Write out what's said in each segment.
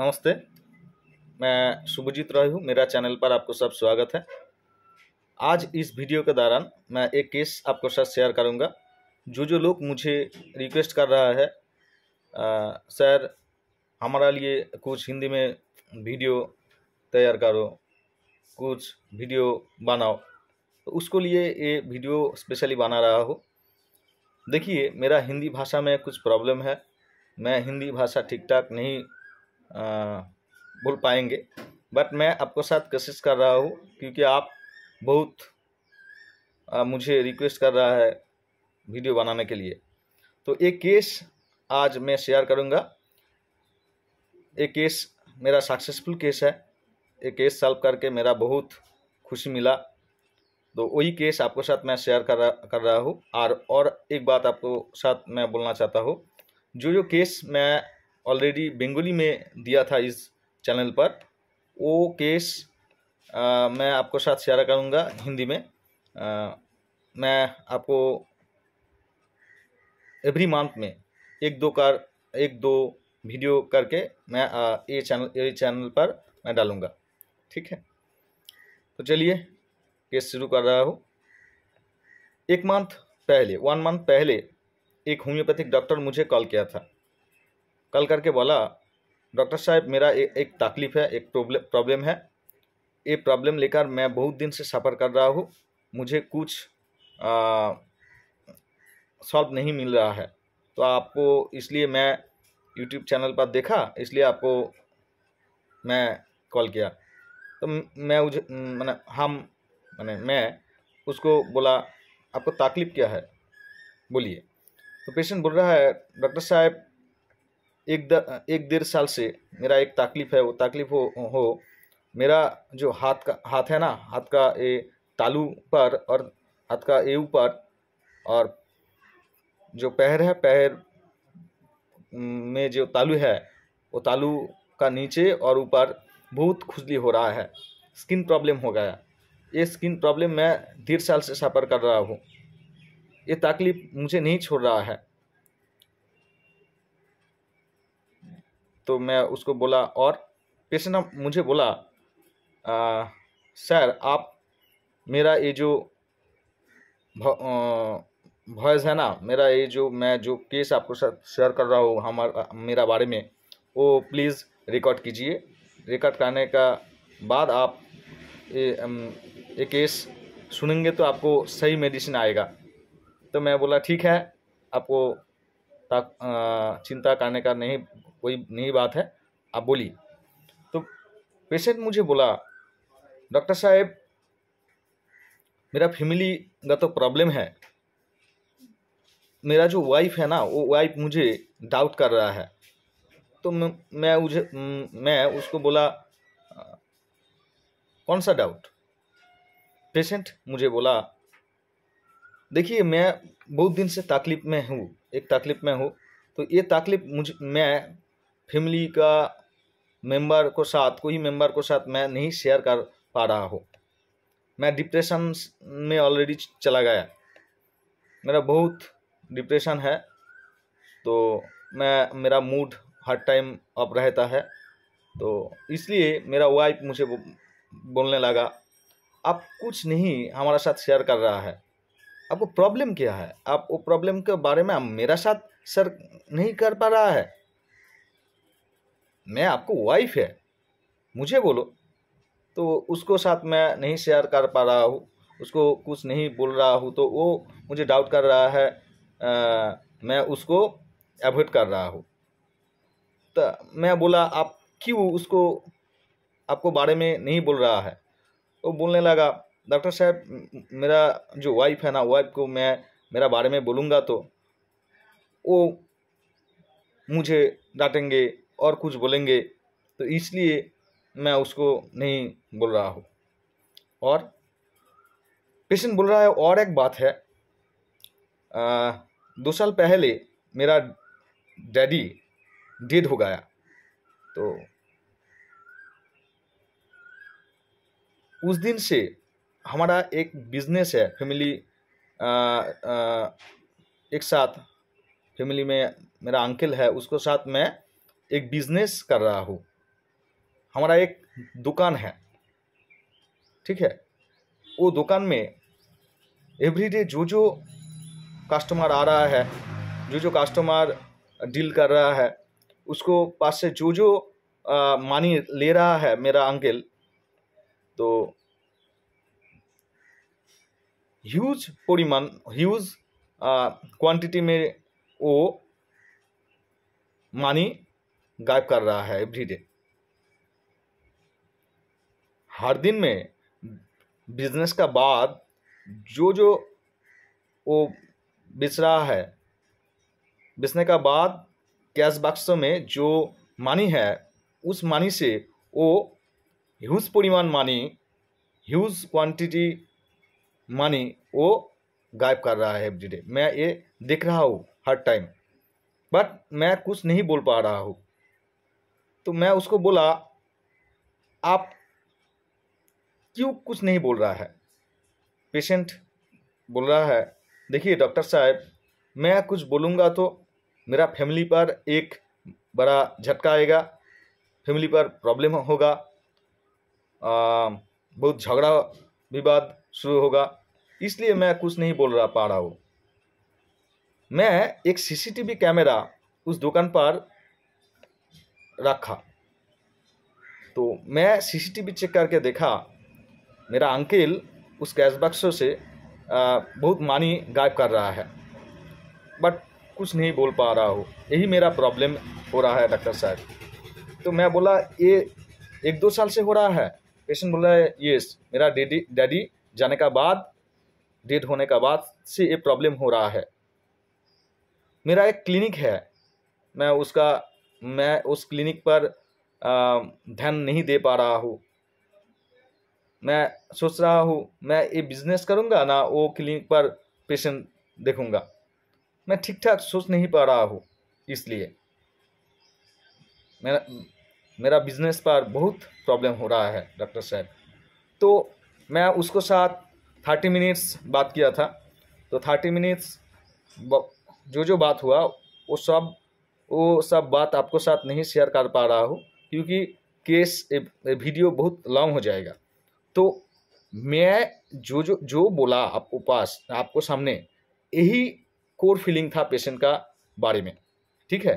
नमस्ते मैं शुभजीत रॉय हूँ मेरा चैनल पर आपको सब स्वागत है आज इस वीडियो के दौरान मैं एक केस आपको साथ शेयर करूँगा जो जो लोग मुझे रिक्वेस्ट कर रहा है सर हमारा लिए कुछ हिंदी में वीडियो तैयार करो कुछ वीडियो बनाओ तो उसको लिए ये वीडियो स्पेशली बना रहा हो देखिए मेरा हिंदी भाषा में कुछ प्रॉब्लम है मैं हिंदी भाषा ठीक ठाक नहीं बोल पाएंगे बट मैं आपको साथ कोशिश कर रहा हूँ क्योंकि आप बहुत आ, मुझे रिक्वेस्ट कर रहा है वीडियो बनाने के लिए तो एक केस आज मैं शेयर करूँगा ये केस मेरा सक्सेसफुल केस है ये केस सॉल्व करके मेरा बहुत खुशी मिला तो वही केस आपको साथ मैं शेयर कर रहा कर रहा हूँ और और एक बात आपको साथ मैं बोलना चाहता हूँ जो जो केस मैं ऑलरेडी बेंगोली में दिया था इस चैनल पर वो केस आ, मैं आपको साथ शेयर करूँगा हिंदी में आ, मैं आपको एवरी मंथ में एक दो कार एक दो वीडियो करके मैं ये चैनल ये चैनल पर मैं डालूँगा ठीक है तो चलिए केस शुरू कर रहा हूँ एक मंथ पहले वन मंथ पहले एक होम्योपैथिक डॉक्टर मुझे कॉल किया था कल करके बोला डॉक्टर साहब मेरा ए, एक तकलीफ़ है एक प्रॉब्लम है ये प्रॉब्लम लेकर मैं बहुत दिन से सफ़र कर रहा हूँ मुझे कुछ सॉल्व नहीं मिल रहा है तो आपको इसलिए मैं यूट्यूब चैनल पर देखा इसलिए आपको मैं कॉल किया तो मैं उज मैंने हम मैंने मैं उसको बोला आपको तकलीफ़ क्या है बोलिए तो पेशेंट बोल रहा है डॉक्टर साहब एक द, एक डेढ़ साल से मेरा एक तकलीफ है वो तकलीफ हो हो मेरा जो हाथ का हाथ है ना हाथ का ये तालू पर और हाथ का ए ऊपर और जो पैर है पैर में जो तालू है वो तालू का नीचे और ऊपर बहुत खुजली हो रहा है स्किन प्रॉब्लम हो गया ये स्किन प्रॉब्लम मैं डेढ़ साल से सफ़र कर रहा हूँ ये तकलीफ मुझे नहीं छोड़ रहा है तो मैं उसको बोला और पेशेंट ने मुझे बोला आ, सर आप मेरा ये जो वॉयस है ना मेरा ये जो मैं जो केस आपको शेयर कर रहा हूँ हमारा मेरा बारे में वो प्लीज़ रिकॉर्ड कीजिए रिकॉर्ड करने का बाद आप ये, ये केस सुनेंगे तो आपको सही मेडिसिन आएगा तो मैं बोला ठीक है आपको चिंता करने का नहीं कोई नई बात है आप बोलिए तो पेशेंट मुझे बोला डॉक्टर साहब मेरा फैमिली का तो प्रॉब्लम है मेरा जो वाइफ है ना वो वाइफ मुझे डाउट कर रहा है तो मैं मुझे मैं उसको बोला कौन सा डाउट पेशेंट मुझे बोला देखिए मैं बहुत दिन से तकलीफ में हूँ एक तकलीफ में हूँ तो ये तकलीफ मुझे मैं फैमिली का मेंबर को साथ कोई मेंबर को साथ मैं नहीं शेयर कर पा रहा हूँ मैं डिप्रेशन में ऑलरेडी चला गया मेरा बहुत डिप्रेशन है तो मैं मेरा मूड हर टाइम अप रहता है तो इसलिए मेरा वाइफ मुझे बोलने लगा आप कुछ नहीं हमारा साथ शेयर कर रहा है आपको प्रॉब्लम क्या है आप वो प्रॉब्लम के बारे में मेरा साथ शेयर नहीं कर पा रहा है मैं आपको वाइफ है मुझे बोलो तो उसको साथ मैं नहीं शेयर कर पा रहा हूँ उसको कुछ नहीं बोल रहा हूँ तो वो मुझे डाउट कर रहा है आ, मैं उसको एवॉइड कर रहा हूँ तो मैं बोला आप क्यों उसको आपको बारे में नहीं बोल रहा है वो बोलने लगा डॉक्टर साहब मेरा जो वाइफ है ना वाइफ को मैं मेरा बारे में बोलूँगा तो वो मुझे डांटेंगे और कुछ बोलेंगे तो इसलिए मैं उसको नहीं बोल रहा हूँ और पेशेंट बोल रहा है और एक बात है आ, दो साल पहले मेरा डैडी डेड हो गया तो उस दिन से हमारा एक बिजनेस है फैमिली एक साथ फैमिली में मेरा अंकल है उसको साथ मैं एक बिजनेस कर रहा हूँ हमारा एक दुकान है ठीक है वो दुकान में एवरीडे जो जो कस्टमर आ रहा है जो जो कस्टमर डील कर रहा है उसको पास से जो जो मनी ले रहा है मेरा अंकल तो ह्यूज परिमाण ह्यूज क्वांटिटी में वो मनी गायब कर रहा है एवरी डे हर दिन में बिजनेस का बाद जो जो वो बेच रहा है बेचने का बाद कैश बक्सों में जो मनी है उस मनी से वो ह्यूज परिमाण मनी ह्यूज क्वांटिटी मनी वो गायब कर रहा है एवरीडे मैं ये देख रहा हूँ हर टाइम बट मैं कुछ नहीं बोल पा रहा हूँ तो मैं उसको बोला आप क्यों कुछ नहीं बोल रहा है पेशेंट बोल रहा है देखिए डॉक्टर साहब मैं कुछ बोलूँगा तो मेरा फैमिली पर एक बड़ा झटका आएगा फैमिली पर प्रॉब्लम होगा बहुत झगड़ा विवाद शुरू होगा इसलिए मैं कुछ नहीं बोल रहा पा रहा हूँ मैं एक सीसीटीवी कैमरा उस दुकान पर रखा तो मैं सीसीटीवी चेक करके देखा मेरा अंकिल उस कैश बक्सों से बहुत मानी गायब कर रहा है बट कुछ नहीं बोल पा रहा हो यही मेरा प्रॉब्लम हो रहा है डॉक्टर साहब तो मैं बोला ये एक दो साल से हो रहा है पेशेंट बोला है यस मेरा डेडी डैडी जाने का बाद डेड होने का बाद से ये प्रॉब्लम हो रहा है मेरा एक क्लिनिक है मैं उसका मैं उस क्लिनिक पर ध्यान नहीं दे पा रहा हूँ मैं सोच रहा हूँ मैं ये बिजनेस करूँगा ना वो क्लिनिक पर पेशेंट देखूँगा मैं ठीक ठाक सोच नहीं पा रहा हूँ इसलिए मेरा मेरा बिजनेस पर बहुत प्रॉब्लम हो रहा है डॉक्टर साहब तो मैं उसको साथ थर्टी मिनट्स बात किया था तो थर्टी मिनट्स जो जो बात हुआ वो सब वो सब बात आपको साथ नहीं शेयर कर पा रहा हूँ क्योंकि केस वीडियो बहुत लॉन्ग हो जाएगा तो मैं जो जो जो बोला आपको पास आपको सामने यही कोर फीलिंग था पेशेंट का बारे में ठीक है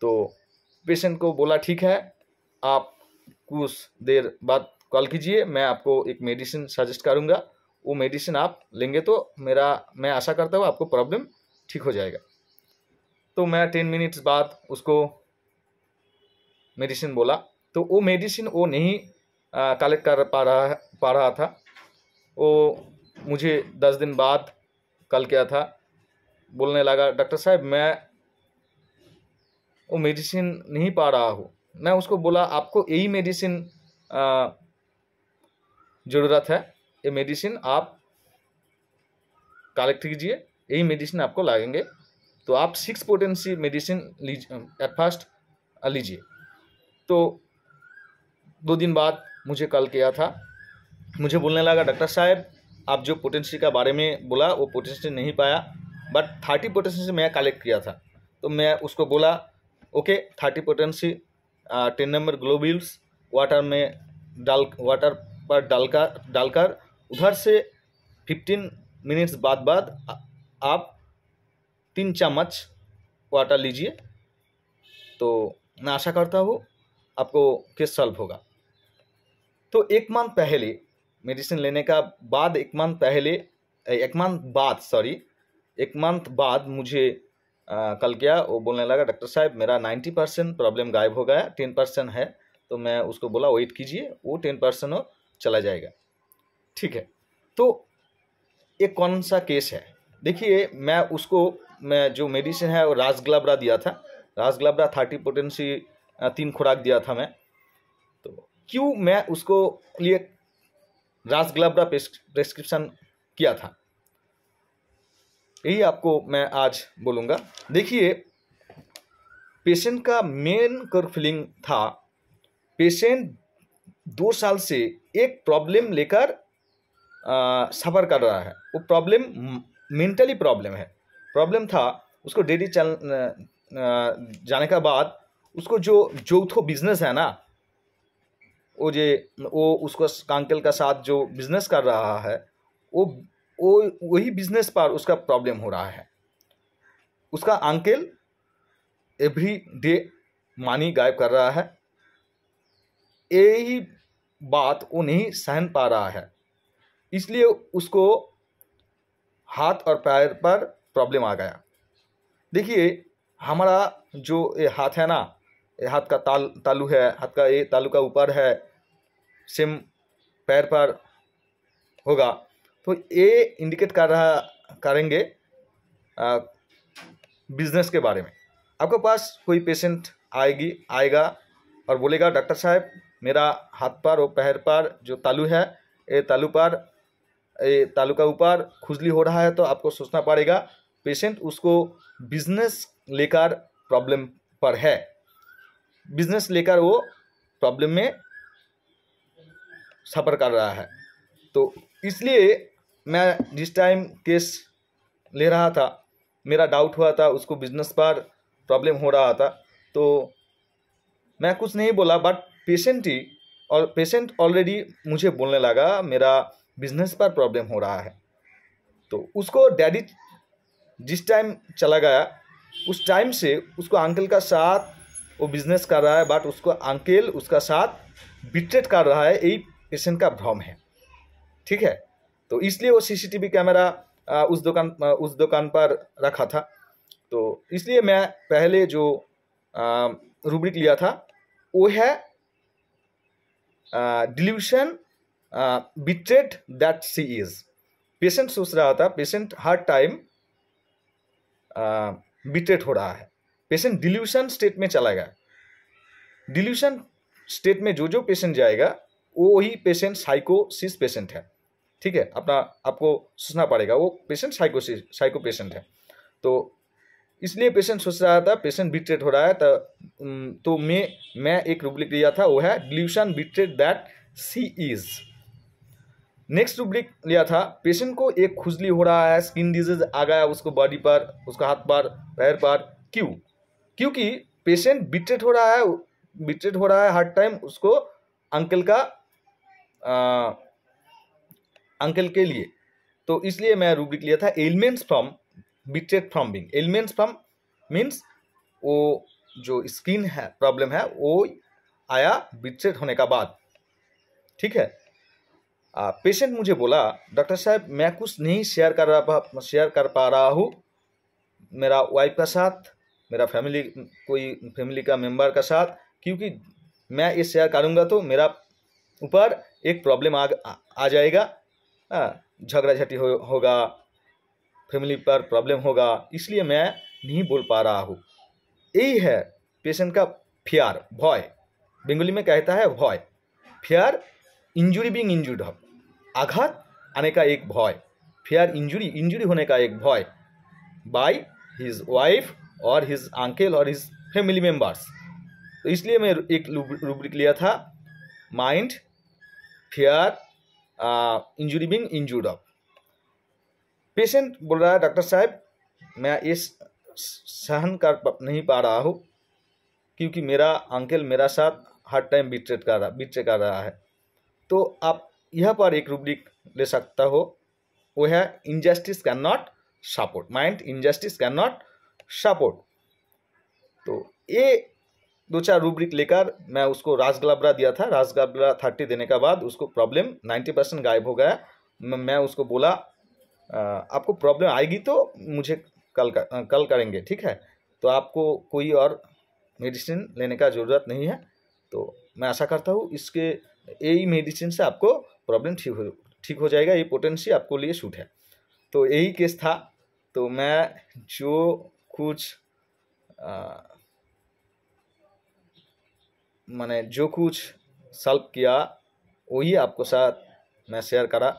तो पेशेंट को बोला ठीक है आप कुछ देर बाद कॉल कीजिए मैं आपको एक मेडिसिन सजेस्ट करूँगा वो मेडिसिन आप लेंगे तो मेरा मैं आशा करता हूँ आपको प्रॉब्लम ठीक हो जाएगा तो मैं टेन मिनट्स बाद उसको मेडिसिन बोला तो वो मेडिसिन वो नहीं कलेक्ट कर पा रहा पा रहा था वो मुझे दस दिन बाद कल किया था बोलने लगा डॉक्टर साहब मैं वो मेडिसिन नहीं पा रहा हूँ मैं उसको बोला आपको यही मेडिसिन ज़रूरत है ये मेडिसिन आप कलेक्ट कीजिए यही मेडिसिन आपको लगेंगे तो आप सिक्स पोटेंसी मेडिसिन लीजिए एट फर्स्ट लीजिए तो दो दिन बाद मुझे कॉल किया था मुझे बोलने लगा डॉक्टर साहब आप जो पोटेंसी का बारे में बोला वो पोटेंसी नहीं पाया बट थर्टी पोटेंसी मैं कलेक्ट किया था तो मैं उसको बोला okay thirty potency ten number globules water में डाल वाटर पर डालकर डालकर उधर से फिफ्टीन मिनट्स बाद बाद आप तीन चम्मच वाटर लीजिए तो मैं आशा करता हूँ आपको केस सॉल्व होगा तो एक मंथ पहले मेडिसिन लेने का बाद एक मंथ पहले एक मंथ बाद सॉरी एक मंथ बाद मुझे आ, कल क्या वो बोलने लगा डॉक्टर साहब मेरा नाइन्टी परसेंट प्रॉब्लम गायब हो गया टेन परसेंट है तो मैं उसको बोला वेट कीजिए वो टेन परसेंट हो चला जाएगा ठीक है तो ये कौन सा केस है देखिए मैं उसको में जो मेडिसिन है वो ग्लाबरा दिया था ग्लाबरा थर्टी पोटेंसी तीन खुराक दिया था मैं तो क्यों मैं उसको लिए ग्लाबरा प्रेस्क्रिप्शन किया था यही आपको मैं आज बोलूँगा देखिए पेशेंट का मेन कर फीलिंग था पेशेंट दो साल से एक प्रॉब्लम लेकर सफ़र कर रहा है वो प्रॉब्लम मेंटली प्रॉब्लम है प्रॉब्लम था उसको डेली चल जाने का बाद उसको जो जोथो बिजनेस है ना वो जे वो उसको कांकल का साथ जो बिजनेस कर रहा है वो वो वही बिजनेस पर उसका प्रॉब्लम हो रहा है उसका अंकल एवरी डे मानी गायब कर रहा है यही बात वो नहीं सहन पा रहा है इसलिए उसको हाथ और पैर पर प्रॉब्लम आ गया देखिए हमारा जो ये हाथ है ना ये हाथ का ताल तालू है हाथ का ये तालू का ऊपर है सिम पैर पर होगा तो ये इंडिकेट कर रहा करेंगे बिजनेस के बारे में आपके पास कोई पेशेंट आएगी आएगा और बोलेगा डॉक्टर साहब मेरा हाथ पर और पैर पर जो तालू है ये तालू पर ये तालू का ऊपर खुजली हो रहा है तो आपको सोचना पड़ेगा पेशेंट उसको बिजनेस लेकर प्रॉब्लम पर है बिजनेस लेकर वो प्रॉब्लम में सफ़र कर रहा है तो इसलिए मैं जिस टाइम केस ले रहा था मेरा डाउट हुआ था उसको बिजनेस पर प्रॉब्लम हो रहा था तो मैं कुछ नहीं बोला बट पेशेंट ही और पेशेंट ऑलरेडी मुझे बोलने लगा मेरा बिजनेस पर प्रॉब्लम हो रहा है तो उसको डैडी जिस टाइम चला गया उस टाइम से उसको अंकल का साथ वो बिजनेस कर रहा है बट उसको अंकल उसका साथ बिट्रेट कर रहा है यही पेशेंट का भ्रम है ठीक है तो इसलिए वो सीसीटीवी कैमरा उस दुकान उस दुकान पर रखा था तो इसलिए मैं पहले जो रूब्रिक लिया था वो है delusion betrayed that she is patient सोच रहा था पेशेंट हर टाइम बिट्रेट हो रहा है पेशेंट डिल्यूशन स्टेट में चला गया डिल्यूशन स्टेट में जो जो पेशेंट जाएगा वो ही पेशेंट साइकोसिस पेशेंट है ठीक है अपना आपको सोचना पड़ेगा वो पेशेंट साइकोसिस साइको पेशेंट है तो इसलिए पेशेंट सोच रहा था पेशेंट बिट्रेट हो रहा है तो तो मैं मैं एक रूप लिख दिया था वो है delusion betrayed that she is next rubric लिया था पेशेंट को एक खुजली हो रहा है स्किन डिजीज आ गया उसको बॉडी पर उसका हाथ पर पैर पर क्यों क्योंकि पेशेंट बिट्रेट हो रहा है बिट्रेट हो रहा है हर टाइम उसको अंकल का आ, अंकल के लिए तो इसलिए मैं रूब्रिक लिया था elements from betrayed from being elements from means वो जो स्किन है प्रॉब्लम है वो आया बिट्रेट होने का बाद ठीक है पेशेंट मुझे बोला डॉक्टर साहब मैं कुछ नहीं शेयर कर रहा शेयर कर पा रहा हूँ मेरा वाइफ का साथ मेरा फैमिली कोई फैमिली का मेंबर का साथ क्योंकि मैं ये शेयर करूँगा तो मेरा ऊपर एक प्रॉब्लम आ आ जाएगा झगड़ा झटी हो, होगा फैमिली पर प्रॉब्लम होगा इसलिए मैं नहीं बोल पा रहा हूँ यही है पेशेंट का फियार भॉय बंगाली में कहता है भॉय फियार इंजुरी इंजुर्ड हब आघात आने का एक भय फेयर इंजुरी इंजुरी होने का एक भय बाय हिज वाइफ और हिज अंकल और हिज फैमिली मेम्बर्स तो इसलिए मैं एक रूब्रिक लिया था mind fear injury being injured of patient बोल रहा है डॉक्टर साहब मैं इस सहन कर नहीं पा रहा हूँ क्योंकि मेरा अंकल मेरा साथ हर टाइम बिट्रेट कर रहा बिट्रेट कर रहा है तो आप यहाँ पर एक रूब्रिक ले सकता हो वो है injustice can not support mind injustice can not support तो ये दो चार रूब्रिक लेकर मैं उसको राजगलाबरा दिया था राजगलाबरा थर्टी देने के बाद उसको प्रॉब्लम नाइन्टी परसेंट गायब हो गया मैं उसको बोला आपको प्रॉब्लम आएगी तो मुझे कल कर, कल करेंगे ठीक है तो आपको कोई और मेडिसिन लेने का ज़रूरत नहीं है तो मैं आशा करता हूँ इसके यही मेडिसिन से आपको प्रॉब्लम ठीक हो ठीक हो जाएगा ये पोटेंसी आपको लिए सूट है तो यही केस था तो मैं जो कुछ मैंने जो कुछ सल्व किया वही आपको साथ मैं शेयर करा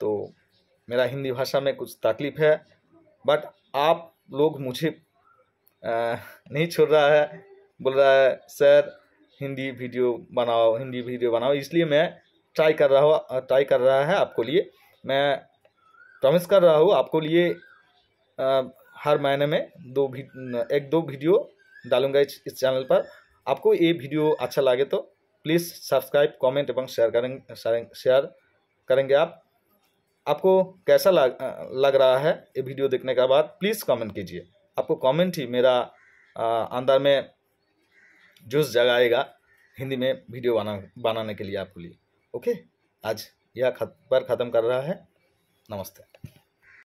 तो मेरा हिंदी भाषा में कुछ तकलीफ है बट आप लोग मुझे आ, नहीं छोड़ रहा है बोल रहा है सर हिंदी वीडियो बनाओ हिंदी वीडियो बनाओ इसलिए मैं ट्राई कर रहा हूँ ट्राई कर रहा है आपको लिए मैं प्रॉमिस कर रहा हूँ आपको लिए आ, हर महीने में दो एक दो वीडियो डालूंगा इस, इस चैनल पर आपको ये वीडियो अच्छा लगे तो प्लीज़ सब्सक्राइब कमेंट एवं शेयर करें शेयर करेंगे आप आपको कैसा लग लग रहा है ये वीडियो देखने के बाद प्लीज़ कमेंट कीजिए आपको कमेंट ही मेरा आ, अंदर में जोश जगाएगा हिंदी में वीडियो बना बनाने के लिए आपके लिए ओके आज यह खत पर ख़त्म कर रहा है नमस्ते